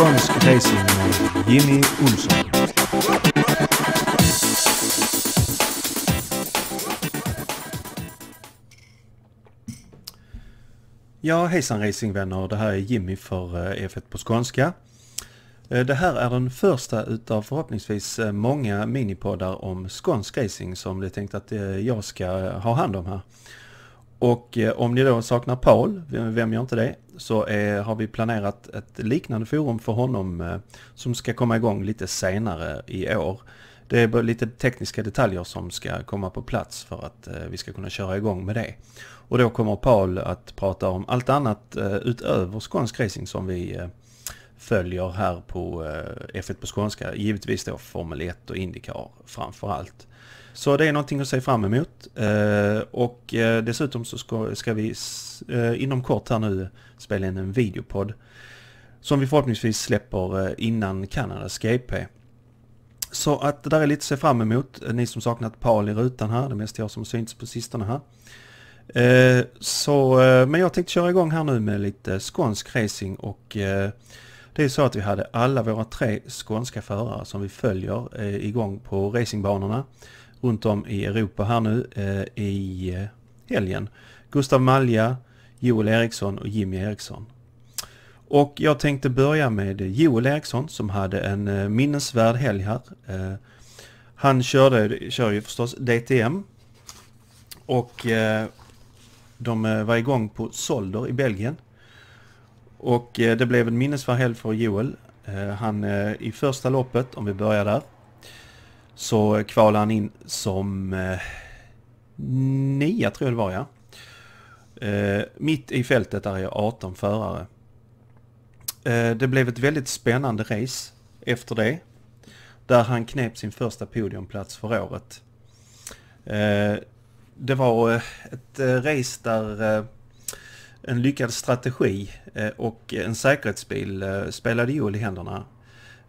Skånsk racing med Jimmy Olsson. Ja, hejsan racingvänner. Det här är Jimmy för eh, F1 på skånska. Eh, det här är den första utav förhoppningsvis eh, många minipoddar om skånsk racing som det är tänkt att jag ska ha hand om här. Och eh, om ni då saknar Paul, vem gör inte det, så är, eh, har vi planerat ett liknande forum för honom eh, som ska komma igång lite senare i år. Det är lite tekniska detaljer som ska komma på plats för att vi ska kunna köra igång med det. Och då kommer Paul att prata om allt annat utöver skånsk racing som vi följer här på F1 på skånska. Givetvis då Formel 1 och Indycar framför allt. Så det är någonting att se fram emot. Eh, och eh, dessutom så ska, ska vi eh, inom kort här nu spela in en videopodd. Som vi förhoppningsvis släpper innan Kanadas GP. E så att det där är lite att se fram emot. Ni som saknat PAL i rutan här, det är mest jag som synts på sistone här. så, men jag tänkte köra igång här nu med lite skånsk racing och det är så att vi hade alla våra tre skånska förare som vi följer igång på racingbanorna runt om i Europa här nu eh, i eh, helgen. Gustav Malja, Joel Eriksson och Jimmy Eriksson. Och jag tänkte börja med Joel Eriksson som hade en eh, minnesvärd helg här. Eh, han körde, kör ju förstås DTM och eh, de eh, var igång på Solder i Belgien. Och det blev en minnesvärd helg för Joel. Han i första loppet, om vi börjar där, så kvalade han in som eh, nia tror jag det var ja. Eh, mitt i fältet där är 18 förare. Eh, det blev ett väldigt spännande race efter det. Där han knep sin första podiumplats för året. Eh, det var eh, ett eh, race där eh, en lyckad strategi och en säkerhetsbil spelade Joel i händerna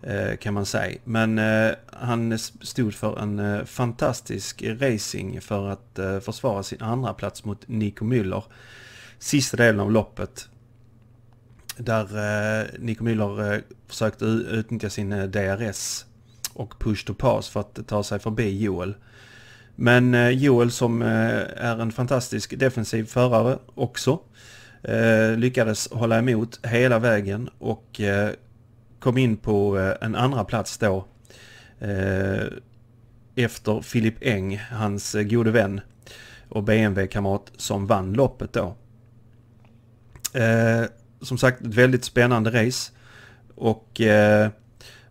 Eh, kan man säga. Men eh, han stod för en eh, fantastisk racing för att eh, försvara sin andra plats mot Nico Müller. Sista delen av loppet. Där eh, Nico Müller eh, försökte utnyttja sin DRS och push to pass för att ta sig förbi Joel. Men Joel som är en fantastisk defensiv förare också lyckades hålla emot hela vägen och kom in på eh, en andra plats då. Eh, efter Philip Eng, hans eh, gode vän och BMW-kamrat som vann loppet då. Som sagt, ett väldigt spännande race. Och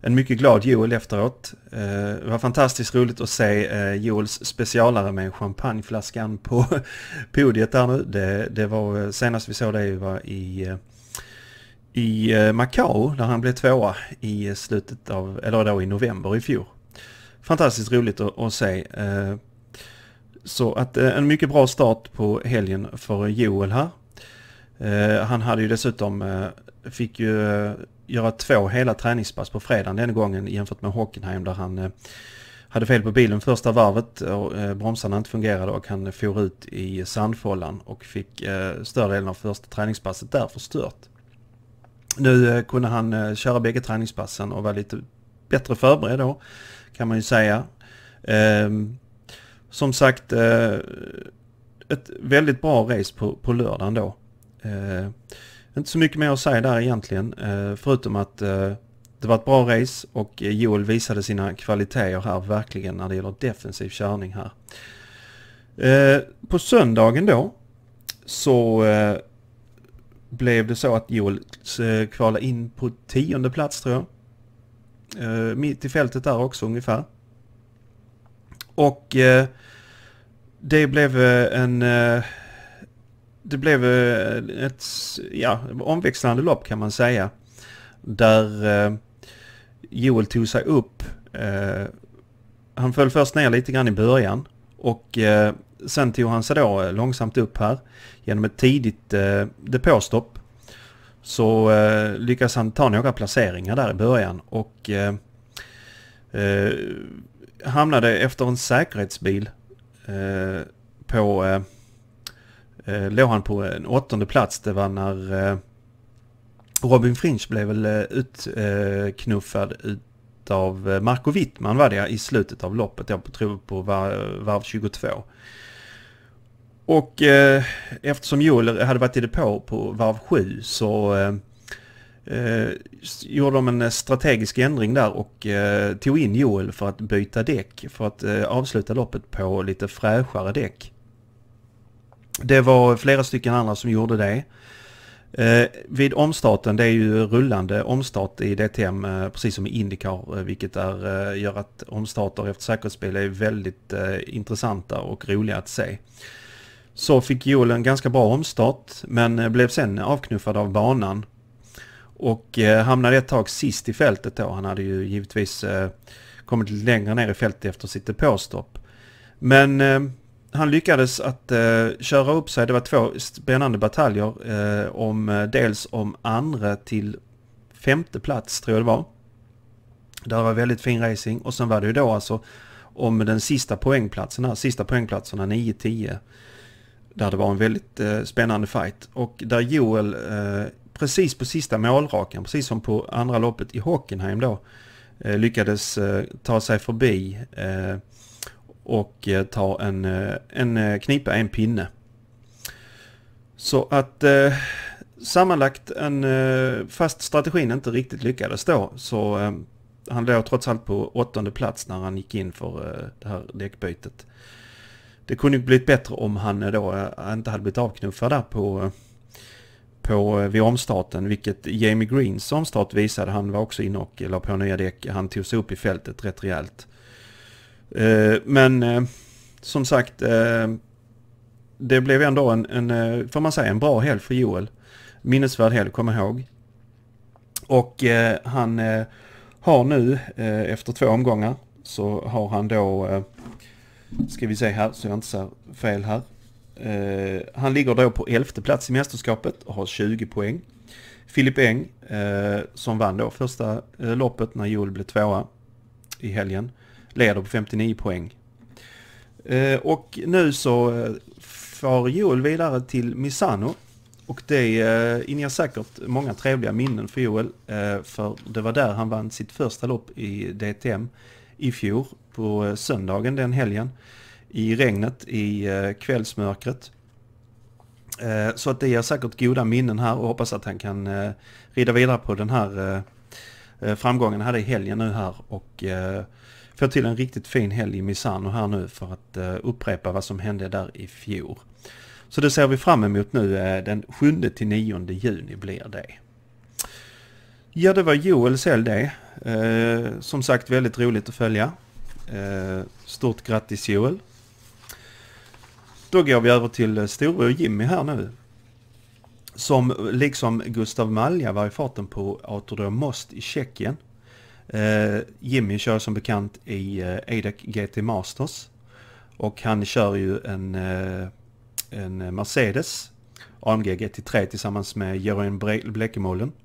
en mycket glad Joel efteråt. Det var fantastiskt roligt att se Joels specialare med champagneflaskan på podiet där nu. Det, det var senast vi såg det var i i eh, Macao där han blev tvåa i slutet av, eller då i november i fjol. Fantastiskt roligt att, att se. Eh, så att eh, en mycket bra start på helgen för Joel här. Han hade ju dessutom, fick ju göra två hela träningspass på fredagen den gången jämfört med Hockenheim där han hade fel på bilen första varvet och bromsarna inte fungerade och han for ut i sandfållan och fick större delen av första träningspasset där förstört. Nu eh, kunde han eh, köra bägge träningspassen och var lite bättre förberedd då, kan man ju säga. Ehm, som sagt, eh, ett väldigt bra race på, på lördagen då. Inte så mycket mer att säga där egentligen, förutom att det var ett bra race och Joel visade sina kvaliteter här verkligen när det gäller defensiv körning här. På söndagen då så blev det så att Joel eh, kvalade in på tionde plats tror jag. Eh, mitt i fältet där också ungefär. Och eh, det blev en... det blev ett ja, omväxlande lopp kan man säga. Där Joel tog sig upp. Han föll först ner lite grann i början. Och Sen tog han sig då eh, långsamt upp här genom ett tidigt eh, depåstopp. Så eh, lyckas han ta några placeringar där i början och eh, eh, hamnade efter en säkerhetsbil eh, på... Eh, eh, låg han på en åttonde plats. Det var när Robin Frinch blev väl utknuffad ut av Marco Wittman var det i slutet av loppet. Jag tror på varv 22. Och eh, eftersom Joel hade varit i depå på varv 7 så eh, eh, gjorde de en strategisk ändring där och eh, tog in Joel för att byta däck. För att eh, avsluta loppet på lite fräschare däck. Det var flera stycken andra som gjorde det. Eh, vid omstarten, det är ju rullande omstart i DTM, eh, precis som i Indycar, eh, vilket är, eh, gör att omstarter efter säkerhetsbil är väldigt intressanta och roliga att se så fick Joel en ganska bra omstart men eh, blev sen avknuffad av banan. Och eh, hamnade ett tag sist i fältet då. Han hade ju givetvis eh, kommit längre ner i fältet efter sitt depåstopp. Men eh, han lyckades att eh, köra upp sig. Det var två spännande bataljer. Eh, om, dels om andra till femte plats tror jag det var. Där var väldigt fin racing och sen var det ju då alltså om den sista poängplatsen här, sista poängplatserna 9-10. Där det var en väldigt eh, spännande fight. Och där Joel eh, precis på sista målrakan, precis som på andra loppet i Hockenheim då, eh, lyckades eh, ta sig förbi eh, och eh, ta en, en knipa, en pinne. Så att sammanlagt en, fast strategin inte riktigt lyckades då så han låg trots allt på åttonde plats när han gick in för det här däckbytet det kunde ju blivit bättre om han då eh, inte hade blivit avknuffad där på, eh, på, eh, vid omstarten. Vilket Jamie Greens omstart visade. Han var också inne och la på nya däck. Han tog sig upp i fältet rätt rejält. Men som sagt, det blev ändå en, en, får man säga, en bra helg för Joel. Minnesvärd helg, kom ihåg. Och han har nu efter två omgångar så har han då Ska vi se här så jag inte ser fel här. Uh, han ligger då på elfte plats i mästerskapet och har 20 poäng. Filip Eng, uh, som vann då första uh, loppet när Joel blev tvåa i helgen, leder på 59 poäng. och nu så eh, far Joel vidare till Misano. Och det eh, inger säkert många trevliga minnen för Joel, för det var där han vann sitt första lopp i DTM i fjol på eh, söndagen den helgen. I regnet, i eh, kvällsmörkret. Eh, så att det ger säkert goda minnen här och hoppas att han kan rida vidare på den här framgången han hade i helgen nu här och få till en riktigt fin helg i Misano här nu för att upprepa vad som hände där i fjol. Så det ser vi fram emot nu den 7 till 9 juni blir det. Ja, det var Joels LD. Eh, som sagt, väldigt roligt att följa. Eh, stort grattis Joel. Då går vi över till eh, Store och Jimmy här nu. Som liksom Gustav Malja var i farten på Autodrom Most i Tjeckien. Eh, Jimmy kör som bekant i eh, ADAC GT Masters. Och han kör ju en, eh, en Mercedes AMG GT3 tillsammans med Jörgen Blekemålen. Bre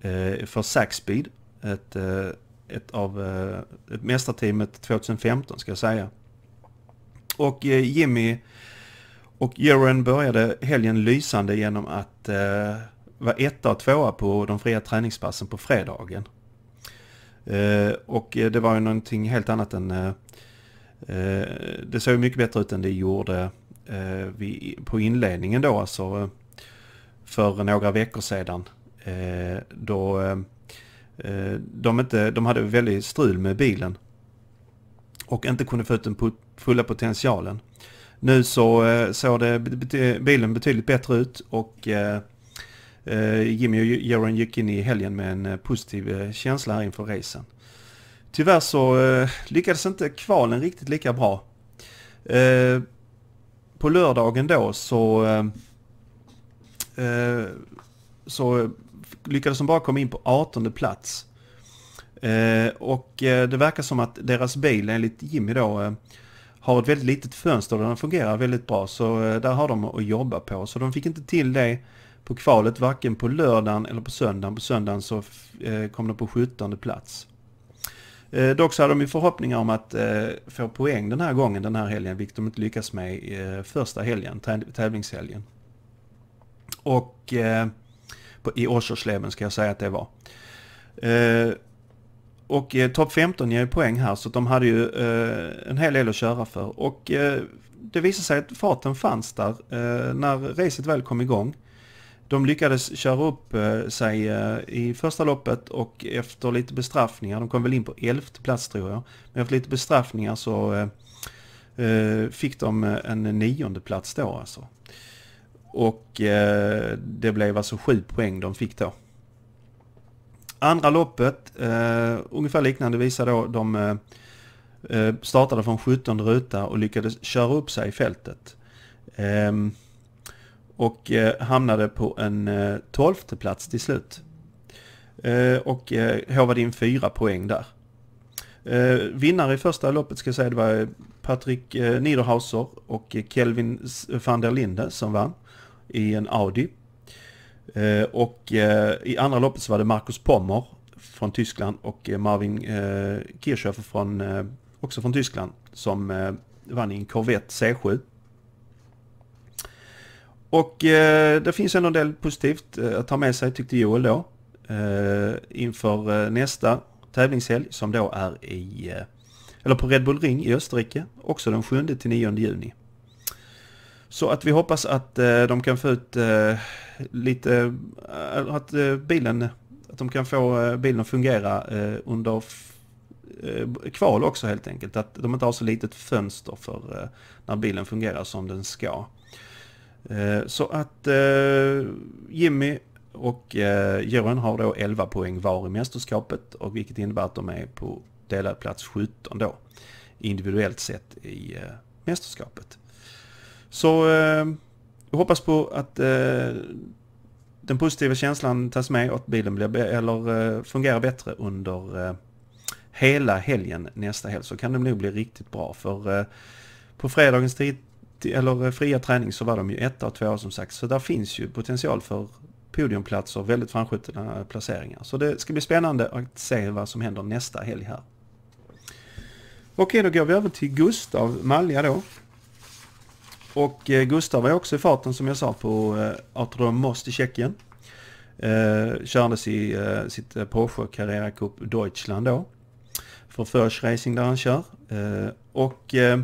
Eh, för Saxspeed, Ett, eh, ett av eh, ett mästarteamet 2015 ska jag säga. Och Jimmy och Jeroen började helgen lysande genom att eh, vara etta och tvåa på de fria träningspassen på fredagen. Eh, och det var ju någonting helt annat än... Eh, det såg mycket bättre ut än det gjorde vi, på inledningen då alltså. För några veckor sedan. Eh, då eh, de, inte, de hade väldigt strul med bilen och inte kunde få ut den fulla potentialen. Nu så eh, såg det, bilen betydligt bättre ut och Jimmy och Jaron gick in i helgen med en positiv känsla här inför racen. Tyvärr så lyckades inte kvalen riktigt lika bra. På lördagen då så, så lyckades de bara komma in på 18 plats. Eh, och eh, det verkar som att deras bil enligt Jimmy då eh, har ett väldigt litet fönster och den fungerar väldigt bra. Så där har de att jobba på. Så de fick inte till det på kvalet varken på lördagen eller på söndagen. På söndagen så kom de på 17 plats. dock så hade de ju förhoppningar om att få poäng den här gången, den här helgen, vilket de inte lyckas med första helgen, tävlingshelgen. Och i Åschersleben ska jag säga att det var. Eh, och eh, topp 15 ger poäng här så de hade ju eh, en hel del att köra för. Och eh, det visade sig att farten fanns där eh, när racet väl kom igång. De lyckades köra upp eh, sig eh, i första loppet och efter lite bestraffningar, de kom väl in på elfte plats tror jag, men efter lite bestraffningar så fick de en nionde plats då alltså. Och eh, det blev alltså sju poäng de fick då. Andra loppet, eh, ungefär liknande visar då, de eh, eh startade från 17 ruta och lyckades köra upp sig i fältet. Ehm, och eh, hamnade på en eh, 12 plats till slut. Eh, och eh, håvade in fyra poäng där. vinnare i första loppet ska jag säga det var Patrik Niederhauser och Kelvin van der Linde som vann i en Audi. Eh, och eh, i andra loppet så var det Marcus Pommer från Tyskland och eh, Marvin Kirchhofer från, också från Tyskland som vann i en Corvette C7. Och det finns ändå en del positivt att ta med sig tyckte Joel då. inför nästa tävlingshelg som då är i, eller på Red Bull Ring i Österrike. Också den 7 9 juni. Så att vi hoppas att eh, de kan få ut eh, lite, eh, att bilen, att de kan få bilen att fungera under kval också helt enkelt. Att de inte har så litet fönster för när bilen fungerar som den ska. Så att Jimmy och Jörgen har då 11 poäng var i mästerskapet och vilket innebär att de är på delad plats 17 då individuellt sett i mästerskapet. Så jag eh, hoppas på att eh, den positiva känslan tas med och att bilen blir, eller, eh, fungerar bättre under hela helgen nästa helg så kan det nog bli riktigt bra. För på fredagens tid, eller fria träning så var de ju etta och tvåa som sagt. Så där finns ju potential för podiumplatser och väldigt framskjutna placeringar. Så det ska bli spännande att se vad som händer nästa helg här. Okej, då går vi över till Gustav Malja då. Och eh, Gustav var också i farten som jag sa på eh, Autodrom Most i Tjeckien. Eh, kördes i eh, sitt eh, Porsche Carrera Cup Deutschland då. För Försch Racing där han kör. Eh, och eh,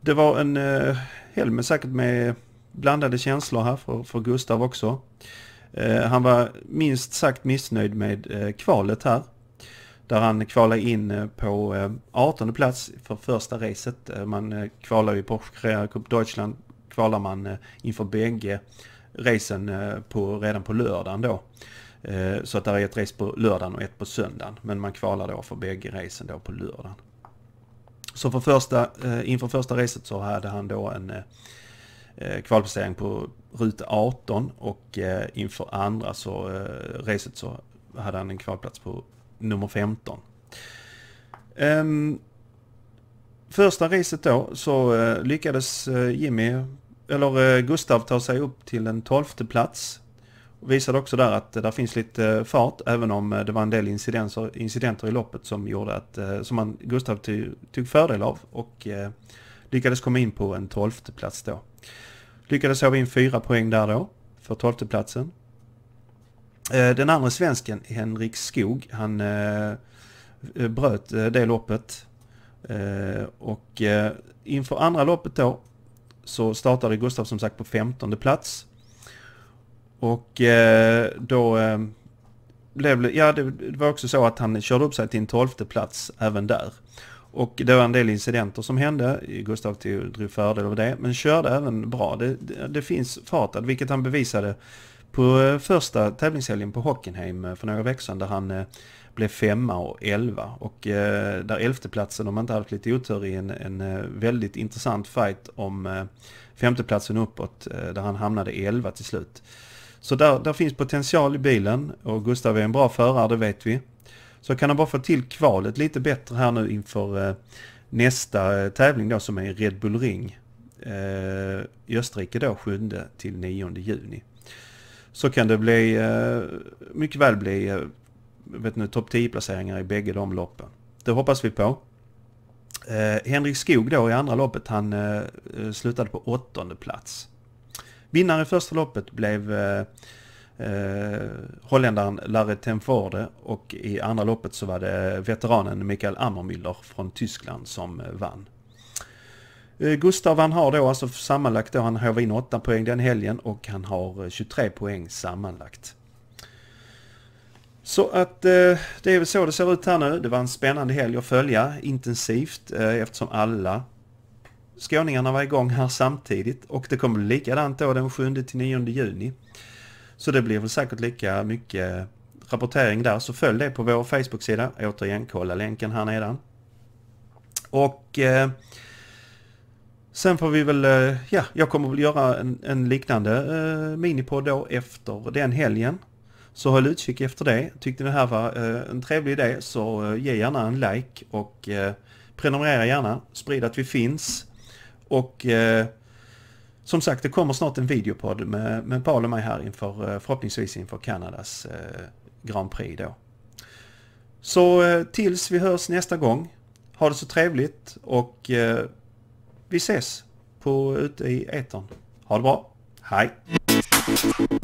det var en eh, helg med säkert med blandade känslor här för, för Gustav också. han var minst sagt missnöjd med kvalet här. Där han kvalar in eh, på 18 eh, plats för första racet. Eh, man kvalar ju på Cup Deutschland kvalar man inför bägge racen på, redan på lördagen då. Så att det är ett race på lördagen och ett på söndagen. Men man kvalar då för bägge racen då på lördagen. Så för första, inför första racet så hade han då en kvalplacering på ruta 18 och inför andra så, racet så hade han en kvalplats på nummer 15. Um, ehm, första racet då så uh, lyckades eh, Jimmy, eller eh, Gustav ta sig upp till en tolfte plats. Och visade också där att det finns lite fart även om det var en del incidenter, incidenter i loppet som gjorde att som man, Gustav tog, tog fördel av och uh, lyckades komma in på en tolfte plats då. Lyckades håva in fyra poäng där då för tolfteplatsen. Eh, den andra svensken, Henrik Skog, han eh, eh, bröt det loppet. Och inför andra loppet då så startade Gustav som sagt på 15 plats. Och då blev ja det var också så att han körde upp sig till en 12 plats även där. Och det var en del incidenter som hände. Gustav drog fördel av det, men körde även bra. Det, det, det finns fartad, vilket han bevisade på eh, första tävlingshelgen på Hockenheim eh, för några veckor sedan där han eh, blev femma och elva och där elfteplatsen om man inte haft lite otur i en, en väldigt intressant fight om femteplatsen uppåt där han hamnade elva till slut. Så där, där finns potential i bilen och Gustav är en bra förare, det vet vi. Så kan han bara få till kvalet lite bättre här nu inför nästa tävling då som är Red Bull Ring i Österrike då 7 till 9 juni så kan det bli, eh, mycket väl bli eh, vet ni, topp 10-placeringar i bägge de loppen. Det hoppas vi på. Eh, Henrik Skog då i andra loppet, han slutade på åttonde plats. Vinnare i första loppet blev holländaren Larry Tenforde och i andra loppet så var det veteranen Mikael Ammermüller från Tyskland som vann. Eh, Gustav han har då alltså sammanlagt då han håvar in 8 poäng den helgen och han har 23 eh, poäng sammanlagt. Så att eh, det är väl så det ser ut här nu. Det var en spännande helg att följa intensivt eftersom alla skåningarna var igång här samtidigt och det kommer likadant då den 7 till 9 juni. Så det blir väl säkert lika mycket rapportering där så följ det på vår Facebook-sida. Återigen kolla länken här nedan. Och Sen får vi väl, eh, ja, jag kommer väl göra en, en liknande eh, minipodd då efter den helgen. Så håll utkik efter det. Tyckte ni det här var eh, en trevlig idé så eh, ge gärna en like och eh, prenumerera gärna. Sprid att vi finns. Och eh, som sagt, det kommer snart en videopodd med, med Paul och mig här inför, eh, förhoppningsvis inför Kanadas Grand Prix då. Så tills vi hörs nästa gång, ha det så trevligt och vi ses på, ute i etern. Ha det bra. Hej!